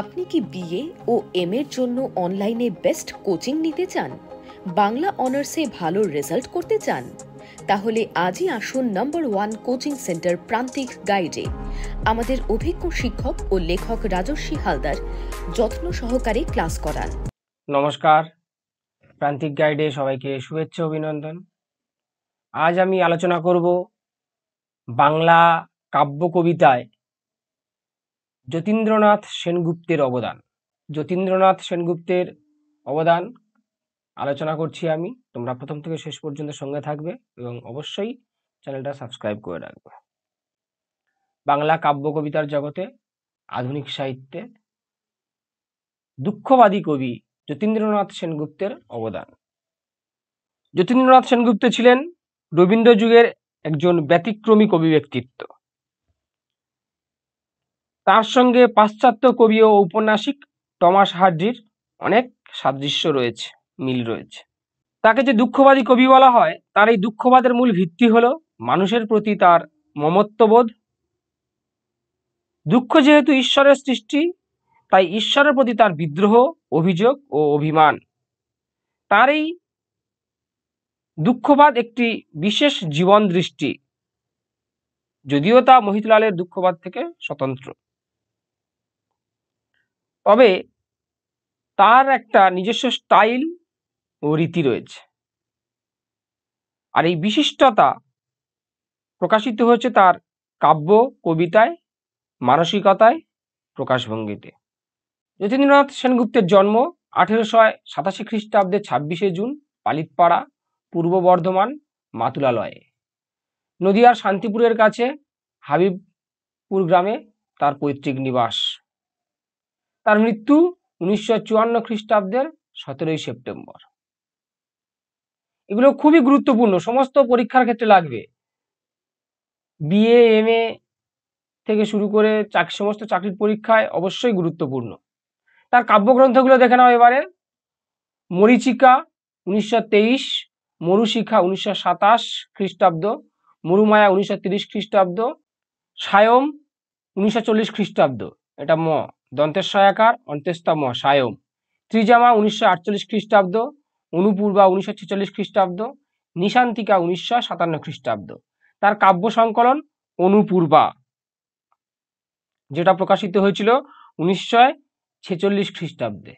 আপনি কি বিএ ও এম এর জন্য অনলাইনে বেস্ট কোচিং নিতে চান বাংলা অনার্সে ভালো রেজাল্ট করতে চান তাহলে আজই আসুন নাম্বার ওয়ান কোচিং সেন্টার প্রান্তিক গাইডে আমাদের অভিজ্ঞ শিক্ষক ও লেখক রাজস্বী হালদার যত্ন সহকারে ক্লাস করান নমস্কার প্রান্তিক গাইডে সবাইকে শুভেচ্ছা অভিনন্দন আজ আমি আলোচনা করব বাংলা কাব্য কবিতায় যতীন্দ্রনাথ সেনগুপ্তের অবদান যতীন্দ্রনাথ সেনগুপ্তের অবদান আলোচনা করছি আমি তোমরা প্রথম থেকে শেষ পর্যন্ত সঙ্গে থাকবে এবং অবশ্যই চ্যানেলটা সাবস্ক্রাইব করে রাখবে বাংলা কাব্য কবিতার জগতে আধুনিক সাহিত্যে দুঃখবাদী কবি যতীন্দ্রনাথ সেনগুপ্তের অবদান যতীন্দ্রনাথ সেনগুপ্ত ছিলেন রবীন্দ্র যুগের একজন ব্যতিক্রমী কবি ব্যক্তিত্ব তার সঙ্গে পাশ্চাত্য কবি ও ঔপন্যাসিক টমাস হার্ডির অনেক সাদৃশ্য রয়েছে মিল রয়েছে তাকে যে দুঃখবাদী কবি বলা হয় তার এই দুঃখবাদের মূল ভিত্তি হল মানুষের প্রতি তার মমত্ববোধ দুঃখ যেহেতু ঈশ্বরের সৃষ্টি তাই ঈশ্বরের প্রতি তার বিদ্রোহ অভিযোগ ও অভিমান তার এই দুঃখবাদ একটি বিশেষ জীবন দৃষ্টি যদিও তা মহিতলালের দুঃখবাদ থেকে স্বতন্ত্র তবে তার একটা নিজস্ব স্টাইল ও রীতি রয়েছে আর এই বিশিষ্টতা প্রকাশিত হয়েছে তার কাব্য কবিতায় মানসিকতায় প্রকাশভঙ্গিতে যতীন্দ্রনাথ সেনগুপ্তের জন্ম আঠেরোশো সাতাশি খ্রিস্টাব্দে ছাব্বিশে জুন পালিতপাড়া পূর্ব বর্ধমান মাতুলালয়ে নদিয়ার শান্তিপুরের কাছে হাবিবপুর গ্রামে তার পৈতৃক নিবাস তার মৃত্যু উনিশশো চুয়ান্ন খ্রিস্টাব্দের সতেরোই সেপ্টেম্বর এগুলো খুবই গুরুত্বপূর্ণ সমস্ত পরীক্ষার ক্ষেত্রে লাগবে বিএ এম এ থেকে শুরু করে চাকরি সমস্ত চাকরির পরীক্ষায় অবশ্যই গুরুত্বপূর্ণ তার কাব্যগ্রন্থগুলো দেখে নাও এবারে মরিচিকা উনিশশো তেইশ মরুশিখা উনিশশো সাতাশ খ্রিস্টাব্দ মরুমায়া উনিশশো তিরিশ খ্রিস্টাব্দ সায়ম উনিশশো চল্লিশ খ্রিস্টাব্দ এটা ম দন্তেশ্বয়াকার অন্তেস্তম সায়ম ত্রিজামা উনিশশো আটচল্লিশ খ্রিস্টাব্দ অনুপূর্বা উনিশশো ছেচল্লিশ খ্রিস্টাব্দ নিশান্তিকা উনিশশো সাতান্ন খ্রিস্টাব্দ তার কাব্য সংকলন অনুপূর্বা যেটা প্রকাশিত হয়েছিল উনিশশো ছেচল্লিশ খ্রিস্টাব্দে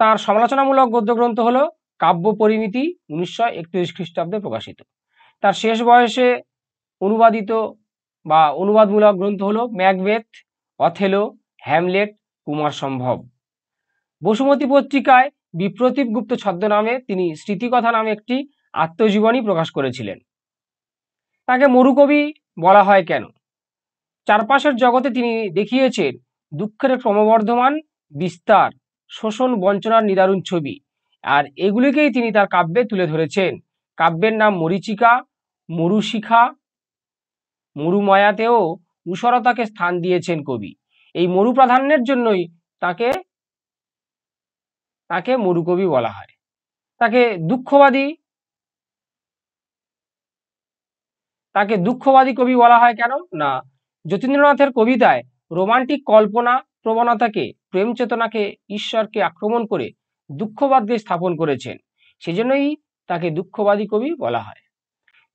তার সমালোচনামূলক গদ্যগ্রন্থ হল কাব্য পরিণীতি উনিশশো একত্রিশ খ্রিস্টাব্দে প্রকাশিত তার শেষ বয়সে অনুবাদিত বা অনুবাদমূলক গ্রন্থ হল ম্যাকবেথ অথেলো হ্যামলেট কুমার সম্ভব বসুমতী পত্রিকায় বিপ্রতীপ গুপ্ত ছদ্মনামে তিনি স্মৃতিকথা নামে একটি আত্মজীবনী প্রকাশ করেছিলেন তাকে মরুকবি বলা হয় কেন চারপাশের জগতে তিনি দেখিয়েছেন দুঃখের ক্রমবর্ধমান বিস্তার শোষণ বঞ্চনার নিদারুণ ছবি আর এগুলিকেই তিনি তার কাব্যে তুলে ধরেছেন কাব্যের নাম মরিচিকা মরুশিখা মরুময়াতেও উষরতাকে স্থান দিয়েছেন কবি এই মরু প্রাধান্যের জন্যই তাকে তাকে মরুকবি বলা হয় তাকে দুঃখবাদী তাকে দুঃখবাদী কবি বলা হয় কেন না যতীন্দ্রনাথের কবিতায় রোমান্টিক কল্পনা প্রবণতাকে প্রেম চেতনাকে ঈশ্বরকে আক্রমণ করে দুঃখবাদকে স্থাপন করেছেন সেজন্যই তাকে দুঃখবাদী কবি বলা হয়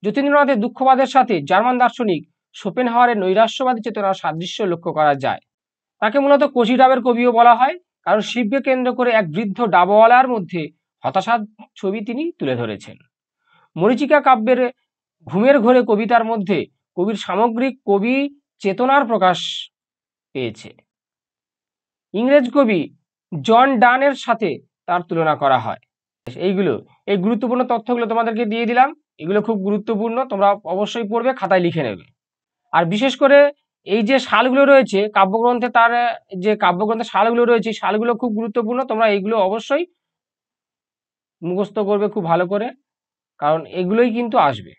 যতীন্দ্রনাথের দুঃখবাদের সাথে জার্মান দার্শনিক সোপেন হাওয়ারের নৈরাশ্যবাদী চেতনার সাদৃশ্য লক্ষ্য করা যায় তাকে মূলত কোচি ডাবের কবিও বলা হয় কারণ শিবকে কেন্দ্র করে এক বৃদ্ধ ডাবওয়ালার মধ্যে হতাশার ছবি তিনি তুলে ধরেছেন মরিচিকা কাব্যের ঘুমের ঘরে কবিতার মধ্যে কবির সামগ্রিক কবি চেতনার প্রকাশ পেয়েছে ইংরেজ কবি জন ডানের সাথে তার তুলনা করা হয় এইগুলো এই গুরুত্বপূর্ণ তথ্যগুলো তোমাদেরকে দিয়ে দিলাম এগুলো খুব গুরুত্বপূর্ণ তোমরা অবশ্যই পড়বে খাতায় লিখে নেবে আর বিশেষ করে এই যে সালগুলো রয়েছে কাব্যগ্রন্থে তার যে কাব্যগ্রন্থের সালগুলো রয়েছে সালগুলো খুব গুরুত্বপূর্ণ তোমরা এইগুলো অবশ্যই মুখস্থ করবে খুব ভালো করে কারণ এগুলোই কিন্তু আসবে